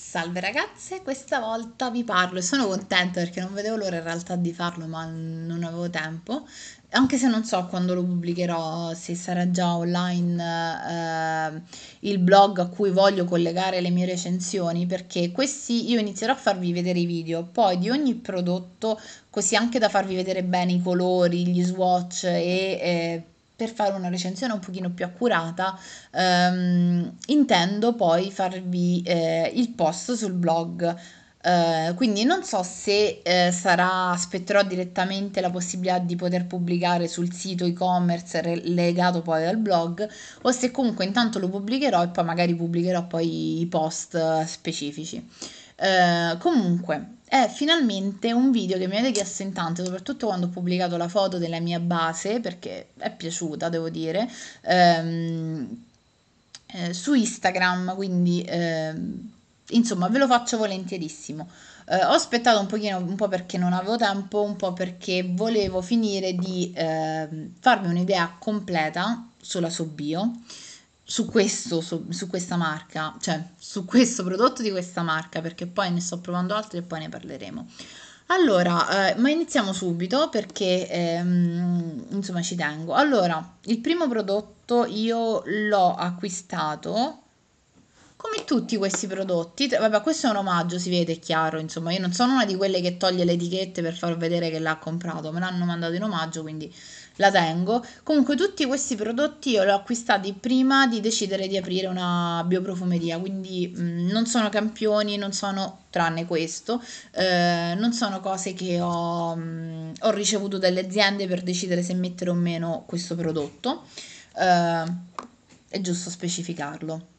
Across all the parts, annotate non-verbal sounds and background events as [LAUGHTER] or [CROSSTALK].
Salve ragazze, questa volta vi parlo e sono contenta perché non vedevo l'ora in realtà di farlo, ma non avevo tempo. Anche se non so quando lo pubblicherò, se sarà già online eh, il blog a cui voglio collegare le mie recensioni, perché questi io inizierò a farvi vedere i video, poi di ogni prodotto, così anche da farvi vedere bene i colori, gli swatch e eh, per fare una recensione un pochino più accurata ehm, intendo poi farvi eh, il post sul blog Uh, quindi non so se uh, sarà, aspetterò direttamente la possibilità di poter pubblicare sul sito e-commerce re- legato poi al blog o se comunque intanto lo pubblicherò e poi magari pubblicherò poi i post eh, specifici. Eh, comunque, è finalmente un video che mi avete chiesto in tante, soprattutto quando ho pubblicato la foto della mia base, perché è piaciuta, devo dire, ehm, eh, su Instagram, quindi ehm, insomma ve lo faccio volentierissimo. Eh, ho aspettato un pochino, un po' perché non avevo tempo, un po' perché volevo finire di eh, farmi un'idea completa sulla Sobbio. bio su questo, su, su, questa marca, cioè su questo prodotto di questa marca, perché poi ne sto provando altri e poi ne parleremo. Allora, eh, ma iniziamo subito perché ehm, insomma ci tengo. Allora, il primo prodotto io l'ho acquistato come tutti questi prodotti. Vabbè, questo è un omaggio, si vede chiaro, insomma, io non sono una di quelle che toglie le etichette per far vedere che l'ha comprato, me l'hanno mandato in omaggio, quindi la tengo. Comunque tutti questi prodotti io li ho acquistati prima di decidere di aprire una bioprofumeria, quindi mh, mm, non sono campioni, non sono tranne questo, eh, non sono cose che ho, mh, mm, ho, ricevuto dalle aziende per decidere se mettere o meno questo prodotto. Eh, è giusto specificarlo.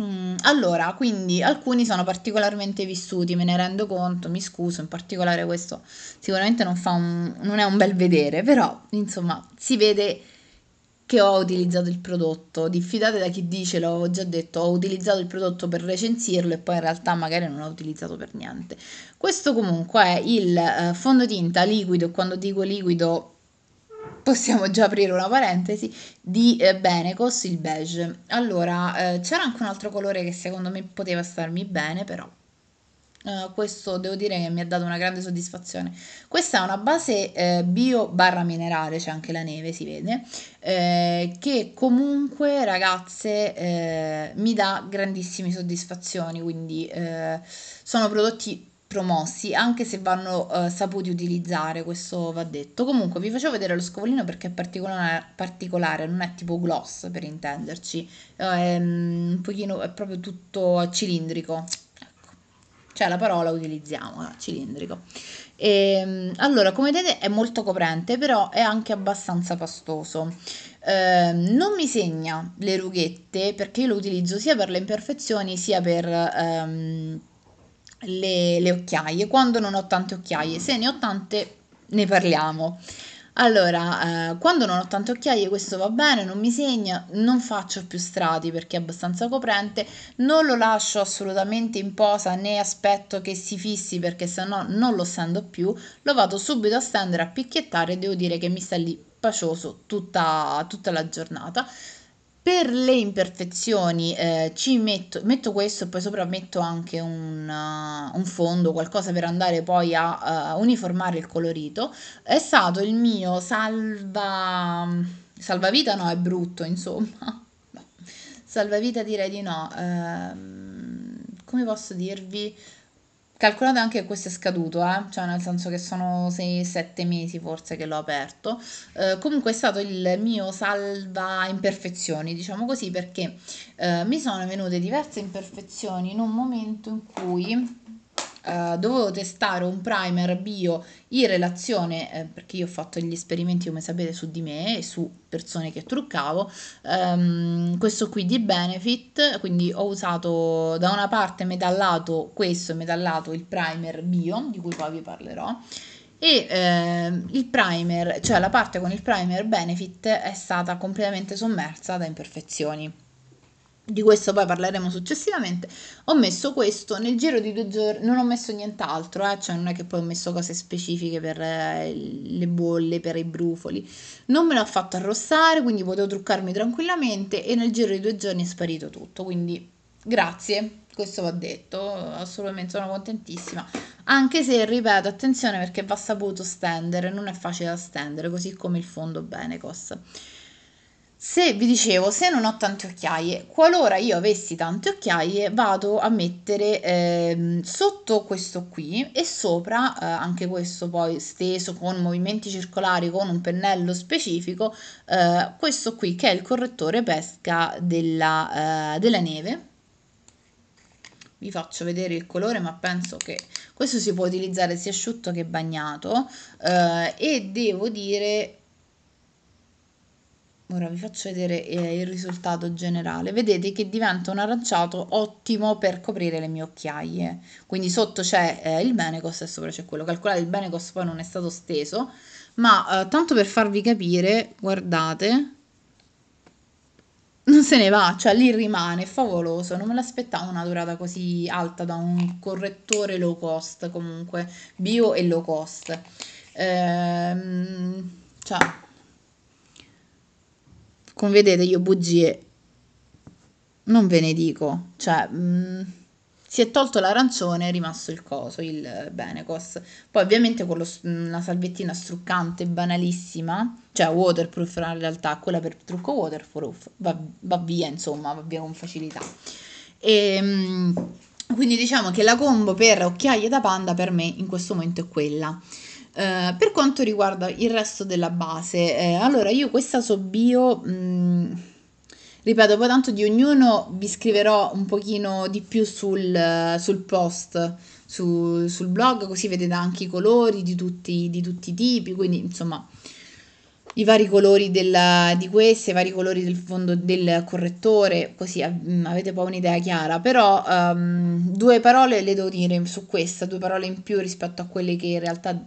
Mm, allora, quindi alcuni sono particolarmente vissuti, me ne rendo conto, mi scuso, in particolare questo sicuramente non, fa un- non è un bel vedere, però insomma si vede che ho utilizzato il prodotto, diffidate da chi dice, l'ho già detto, ho utilizzato il prodotto per recensirlo e poi in realtà magari non l'ho utilizzato per niente. Questo comunque è il eh, fondotinta liquido, quando dico liquido possiamo già aprire una parentesi, di eh, Benecos, il beige. Allora, eh, c'era anche un altro colore che secondo me poteva starmi bene, però eh, questo devo dire che mi ha dato una grande soddisfazione. Questa è una base eh, bio barra minerale, c'è anche la neve, si vede, eh, che comunque ragazze eh, mi dà grandissime soddisfazioni, quindi sono prodotti promossi, anche se vanno eh, saputi utilizzare, questo va detto. Comunque vi facevo vedere lo scovolino perché è particolare, particolare non è tipo gloss per intenderci, è, mm, un pochino, è proprio tutto cilindrico. Ecco. Cioè la parola utilizziamo, eh, cilindrico. E, ehm, allora, come vedete è molto coprente, però è anche abbastanza pastoso. Eh, non mi segna le rughette perché io lo utilizzo sia per le imperfezioni sia per... Ehm, le, le occhiaie, quando non ho tante occhiaie, se ne ho tante ne parliamo. Allora, eh, quando non ho tante occhiaie questo va bene, non mi segna, non faccio più strati perché è abbastanza coprente, non lo lascio assolutamente in posa né aspetto che si fissi perché sennò non lo stendo più, lo vado subito a stendere, a picchiettare e devo dire che mi sta lì pacioso tutta, tutta la giornata per le imperfezioni eh, ci metto, metto, questo e poi sopra metto anche un, uh, un fondo, qualcosa per andare poi a uh, uniformare il colorito. È stato il mio salva... salvavita, no, è brutto insomma. [LAUGHS] salvavita direi di no. Uh, come posso dirvi? Calcolate anche che questo è scaduto, eh? cioè nel senso che sono 6-7 mesi forse che l'ho aperto. Eh, comunque è stato il mio salva imperfezioni, diciamo così, perché eh, mi sono venute diverse imperfezioni in un momento in cui eh, dovevo testare un primer bio in relazione, eh, perché io ho fatto gli esperimenti come sapete su di me e su persone che truccavo, ehm, questo qui di Benefit, quindi ho usato da una parte metallato questo e metallato il primer bio, di cui poi vi parlerò, e ehm, il primer, cioè la parte con il primer Benefit è stata completamente sommersa da imperfezioni di questo poi parleremo successivamente, ho messo questo nel giro di due giorni, non ho messo nient'altro, eh? cioè non è che poi ho messo cose specifiche per eh, le bolle, per i brufoli, non me l'ho fatto arrossare, quindi potevo truccarmi tranquillamente e nel giro di due giorni è sparito tutto, quindi grazie, questo va detto, assolutamente sono contentissima, anche se ripeto attenzione perché va saputo stendere, non è facile da stendere, così come il fondo Benecos. Se vi dicevo, se non ho tante occhiaie, qualora io avessi tante occhiaie, vado a mettere eh, sotto questo qui e sopra, eh, anche questo poi steso con movimenti circolari, con un pennello specifico, eh, questo qui che è il correttore pesca della, eh, della neve. Vi faccio vedere il colore, ma penso che questo si può utilizzare sia asciutto che bagnato. Eh, e devo dire ora vi faccio vedere eh, il risultato generale vedete che diventa un aranciato ottimo per coprire le mie occhiaie quindi sotto c'è eh, il Benecos e sopra c'è quello calcolate il Benecos poi non è stato steso ma eh, tanto per farvi capire guardate non se ne va, cioè lì rimane, favoloso, non me l'aspettavo una durata così alta da un correttore low cost comunque, bio e low cost. Ehm, ciao come vedete io bugie non ve ne dico, cioè mh, mm, si è tolto l'arancione, è rimasto il coso, il Benecos. Poi ovviamente con lo, una mm, salvettina struccante, banalissima, cioè waterproof in realtà, quella per trucco waterproof, va, va via insomma, va via con facilità. E, ehm, mh, quindi diciamo che la combo per occhiaie da panda per me in questo momento è quella. Eh, per quanto riguarda il resto della base, eh, allora io questa Sobio, mh, mm, ripeto, poi tanto di ognuno vi scriverò un pochino di più sul, sul post, su, sul blog, così vedete anche i colori di tutti, di tutti i tipi, quindi insomma i vari colori della, di queste, i vari colori del fondo del correttore, così mm, avete poi un'idea chiara, però um, due parole le devo dire su questa, due parole in più rispetto a quelle che in realtà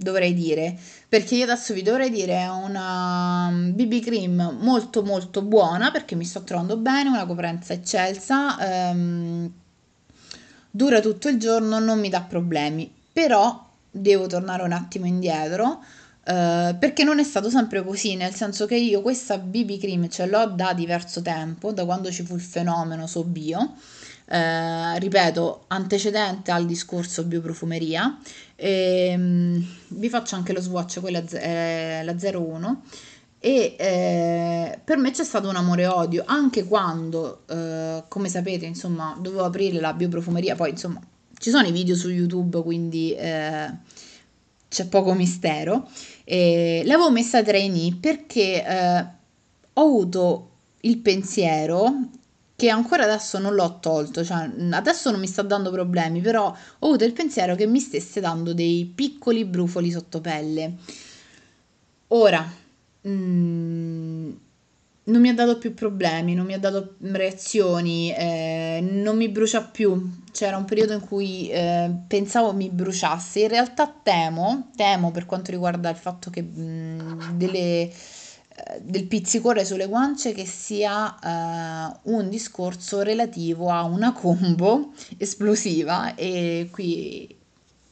dovrei dire, perché io adesso vi dovrei dire è una BB mm, cream molto molto buona perché mi sto trovando bene, una coprenza eccelsa, ehm, dura tutto il giorno, non mi dà problemi, però devo tornare un attimo indietro. Uh, perché non è stato sempre così, nel senso che io questa BB cream ce l'ho da diverso tempo, da quando ci fu il fenomeno so bio, eh, ripeto, antecedente al discorso bioprofumeria. E, ehm, mh, vi faccio anche lo swatch, quella è la 01. E eh, per me c'è stato un amore odio anche quando, eh, come sapete, insomma, dovevo aprire la bioprofumeria. Poi, insomma, ci sono i video su YouTube, quindi eh, c'è poco mistero. E l'avevo messa trainee perché eh, ho avuto il pensiero che ancora adesso non l'ho tolto, cioè adesso non mi sta dando problemi, però ho avuto il pensiero che mi stesse dando dei piccoli brufoli sotto pelle. Ora, mm, non mi ha dato più problemi, non mi ha dato reazioni, eh, non mi brucia più. C'era un periodo in cui eh, pensavo mi bruciasse, in realtà temo, temo per quanto riguarda il fatto che mm, delle eh, del pizzicore sulle guance che sia eh, un discorso relativo a una combo [LAUGHS] esplosiva e qui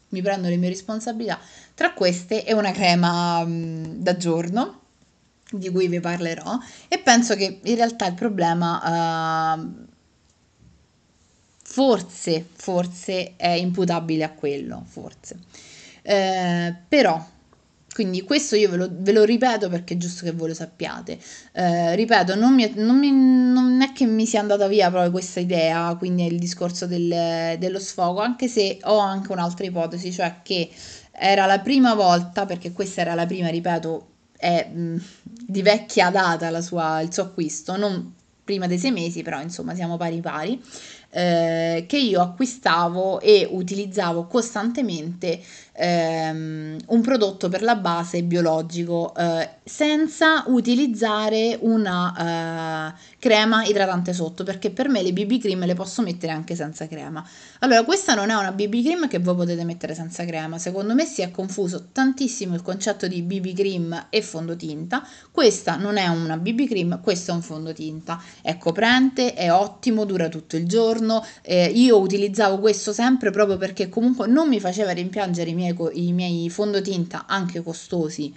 mi prendo le mie responsabilità. Tra queste è una crema mh, mm, da giorno di cui vi parlerò e penso che in realtà il problema eh, forse, forse è imputabile a quello, forse. Eh, però quindi questo io ve lo, ve lo, ripeto perché è giusto che voi lo sappiate. Eh, ripeto, non, mi, non, mi, non, è che mi sia andata via proprio questa idea, quindi il discorso del, dello sfogo, anche se ho anche un'altra ipotesi, cioè che era la prima volta, perché questa era la prima, ripeto, è mh, mm, di vecchia data sua, il suo acquisto, non prima dei sei mesi, però insomma siamo pari pari, eh, che io acquistavo e utilizzavo costantemente ehm, un prodotto per la base biologico eh, senza utilizzare una eh, crema idratante sotto perché per me le BB cream le posso mettere anche senza crema. Allora questa non è una BB cream che voi potete mettere senza crema, secondo me si è confuso tantissimo il concetto di BB cream e fondotinta, questa non è una BB cream, questo è un fondotinta, è coprente, è ottimo, dura tutto il giorno, eh, io utilizzavo questo sempre proprio perché comunque non mi faceva rimpiangere i miei miei, i miei fondotinta anche costosi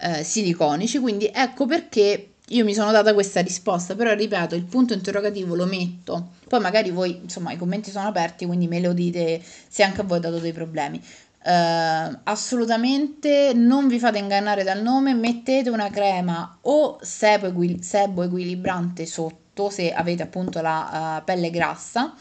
eh, siliconici, quindi ecco perché io mi sono data questa risposta, però ripeto, il punto interrogativo lo metto. Poi magari voi, insomma, i commenti sono aperti, quindi me lo dite se anche a voi ho dato dei problemi. Uh, assolutamente non vi fate ingannare dal nome, mettete una crema o sebo, equil- sebo equilibrante sotto se avete appunto la uh, pelle grassa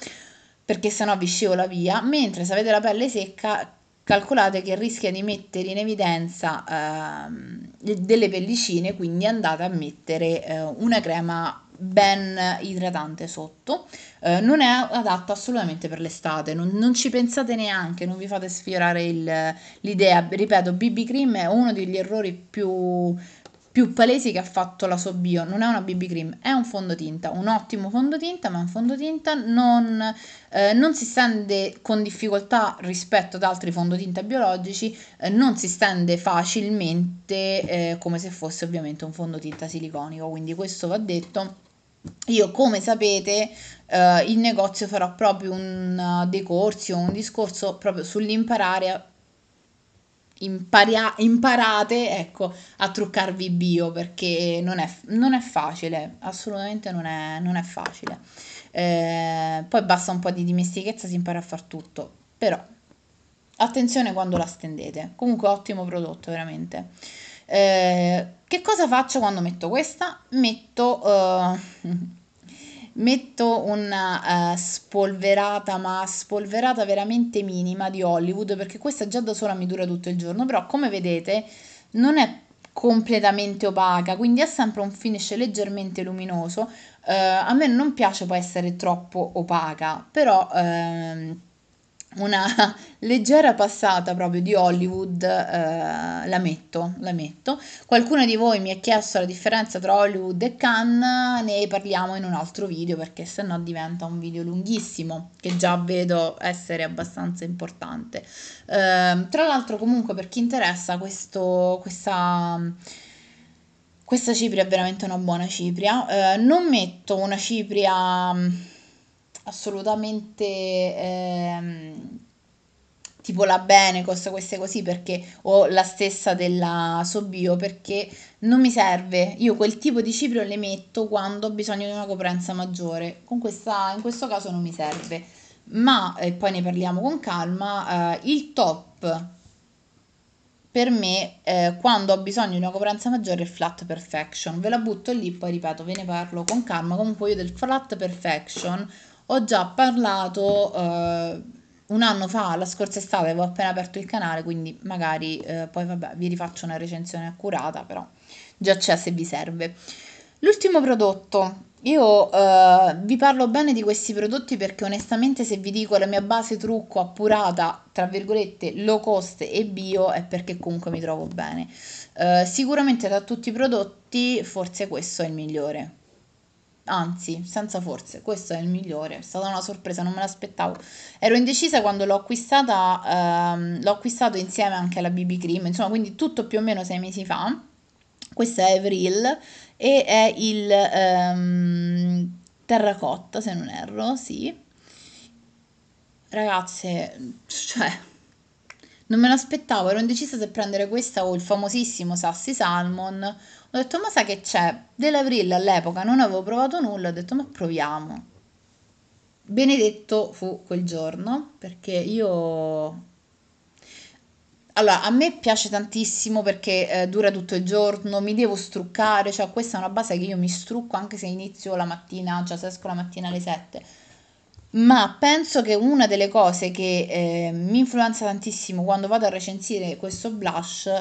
perché sennò vi scivola via, mentre se avete la pelle secca calcolate che rischia di mettere in evidenza eh, delle pellicine, quindi andate a mettere eh, una crema ben idratante sotto, eh, non è adatta assolutamente per l'estate, non, non, ci pensate neanche, non vi fate sfiorare il, l'idea, ripeto, BB Cream è uno degli errori più più palesi che ha fatto la Sobio, non è una BB cream, è un fondotinta, un ottimo fondotinta, ma un fondotinta non, eh, non si stende con difficoltà rispetto ad altri fondotinta biologici, eh, non si stende facilmente eh, come se fosse ovviamente un fondotinta siliconico, quindi questo va detto. Io come sapete eh, in negozio farò proprio un, eh, dei corsi o un discorso proprio sull'imparare a imparia- imparate ecco, a truccarvi bio perché non è, non è facile, assolutamente non è, non è facile. Eh, poi basta un po' di dimestichezza, si impara a far tutto, però attenzione quando la stendete. Comunque ottimo prodotto, veramente. Eh, che cosa faccio quando metto questa? Metto... Eh, metto una eh, spolverata, ma spolverata veramente minima di Hollywood, perché questa già da sola mi dura tutto il giorno, però come vedete non è completamente opaca, quindi ha sempre un finish leggermente luminoso. Eh, a me non piace poi essere troppo opaca, però... Ehm, una [LAUGHS] leggera passata proprio di Hollywood, eh, la, metto, la metto. Qualcuno di voi mi ha chiesto la differenza tra Hollywood e Cannes, ne parliamo in un altro video perché sennò diventa un video lunghissimo che già vedo essere abbastanza importante. Eh, tra l'altro comunque per chi interessa questo, questa... Questa cipria è veramente una buona cipria. Eh, non metto una cipria mm, assolutamente ehm, tipo la Benecos, queste così, perché ho la stessa della Sobio, perché non mi serve. Io quel tipo di ciprio le metto quando ho bisogno di una coprenza maggiore. Con questa, in questo caso non mi serve. Ma, e poi ne parliamo con calma, eh, il top per me eh, quando ho bisogno di una coprenza maggiore è flat perfection. Ve la butto lì, poi ripeto, ve ne parlo con calma. Comunque io del flat perfection ho già parlato eh, un anno fa, la scorsa estate, avevo appena aperto il canale, quindi magari eh, poi vabbè, vi rifaccio una recensione accurata, però già c'è se vi serve. L'ultimo prodotto, io eh, vi parlo bene di questi prodotti perché onestamente se vi dico la mia base trucco appurata, tra virgolette, low cost e bio è perché comunque mi trovo bene. Eh, sicuramente da tutti i prodotti forse questo è il migliore anzi, senza forse, questo è il migliore, è stata una sorpresa, non me l'aspettavo. Ero indecisa quando l'ho acquistata, ehm, l'ho acquistato insieme anche alla BB Cream, insomma, quindi tutto più o meno sei mesi fa. Questo è Avril e è il ehm, terracotta, se non erro, sì. Ragazze, cioè, non me l'aspettavo, ero indecisa se prendere questa o il famosissimo Sassi Salmon. Ho detto, ma sai che c'è? Dell'Avril all'epoca non avevo provato nulla, ho detto, ma proviamo. Benedetto fu quel giorno, perché io allora, a me piace tantissimo perché eh, dura tutto il giorno, mi devo struccare, cioè questa è una base che io mi strucco anche se inizio la mattina, cioè se esco la mattina alle 7 ma penso che una delle cose che eh, mi influenza tantissimo quando vado a recensire questo blush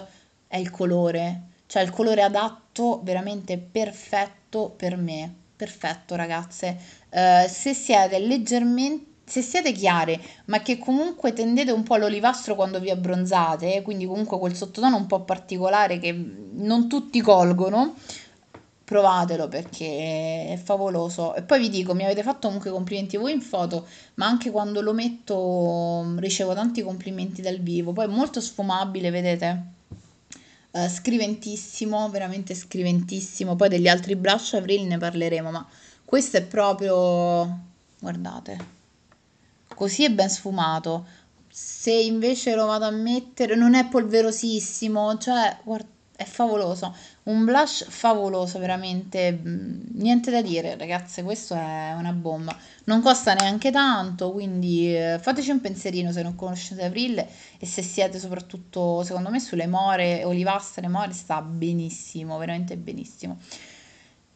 è il colore, cioè il colore adatto, veramente perfetto per me. Perfetto, ragazze. Eh, se siete leggermente se siete chiare, ma che comunque tendete un po' all'olivastro quando vi abbronzate, quindi comunque quel sottotono un po' particolare che non tutti colgono, provatelo perché è favoloso. E poi vi dico, mi avete fatto comunque complimenti voi in foto, ma anche quando lo metto mm, ricevo tanti complimenti dal vivo. Poi è molto sfumabile, vedete? Uh, scriventissimo, veramente scriventissimo. Poi degli altri brush Avril ne parleremo, ma questo è proprio... guardate, così è ben sfumato. Se invece lo vado a mettere, non è polverosissimo, cioè, guardate è favoloso, un blush favoloso veramente, mm, niente da dire ragazze, questo è una bomba, non costa neanche tanto, quindi eh, fateci un pensierino se non conoscete April e se siete soprattutto secondo me sulle more olivastre, more sta benissimo, veramente benissimo.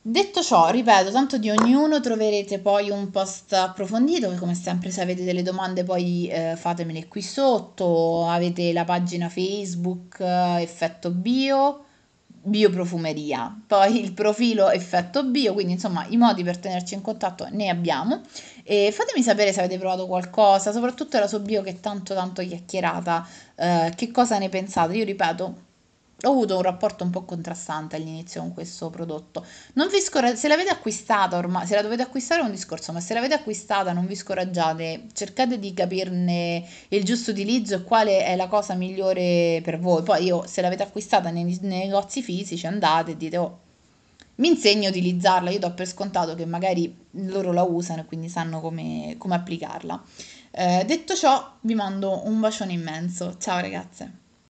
Detto ciò, ripeto, tanto di ognuno troverete poi un post approfondito che come sempre se avete delle domande poi eh, fatemele qui sotto, avete la pagina Facebook eh, Effetto Bio, bioprofumeria, poi il profilo effetto bio, quindi insomma i modi per tenerci in contatto ne abbiamo e fatemi sapere se avete provato qualcosa, soprattutto la su bio che è tanto tanto chiacchierata, eh, che cosa ne pensate, io ripeto ho avuto un rapporto un po' contrastante all'inizio con questo prodotto. Non vi scoraggiate, se l'avete acquistata ormai, se la dovete acquistare è un discorso, ma se l'avete acquistata non vi scoraggiate, cercate di capirne il giusto utilizzo e quale è la cosa migliore per voi. Poi io, se l'avete acquistata nei, nei negozi fisici, andate e dite, oh, mi insegno a utilizzarla, io do per scontato che magari loro la usano e quindi sanno come, come applicarla. Eh, detto ciò, vi mando un bacione immenso. Ciao ragazze!